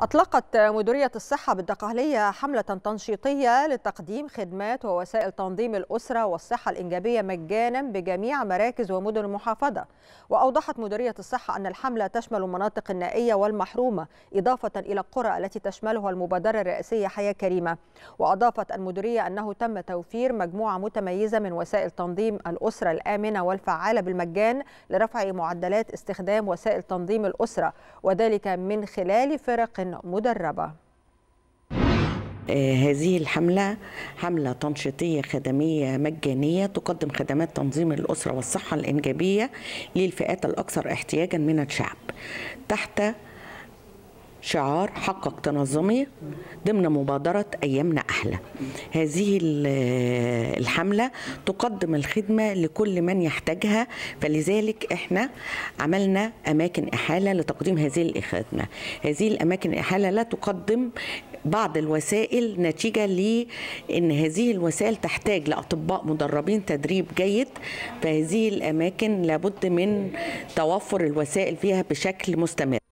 أطلقت مديرية الصحة بالدقهلية حملة تنشيطية لتقديم خدمات ووسائل تنظيم الأسرة والصحة الإنجابية مجانا بجميع مراكز ومدن المحافظة وأوضحت مديرية الصحة أن الحملة تشمل المناطق النائية والمحرومة إضافة إلى القرى التي تشملها المبادرة الرئاسية حياة كريمة وأضافت المديرية أنه تم توفير مجموعة متميزة من وسائل تنظيم الأسرة الآمنة والفعالة بالمجان لرفع معدلات استخدام وسائل تنظيم الأسرة وذلك من خلال فرق مدربة آه، هذه الحملة حملة تنشيطية خدمية مجانية تقدم خدمات تنظيم الأسرة والصحة الإنجابية للفئات الأكثر احتياجا من الشعب تحت شعار حقق تنظمي ضمن مبادرة أيامنا أحلى هذه الحملة تقدم الخدمة لكل من يحتاجها فلذلك احنا عملنا أماكن إحالة لتقديم هذه الخدمة هذه الأماكن الإحالة لا تقدم بعض الوسائل نتيجة لأن هذه الوسائل تحتاج لأطباء مدربين تدريب جيد فهذه الأماكن لابد من توفر الوسائل فيها بشكل مستمر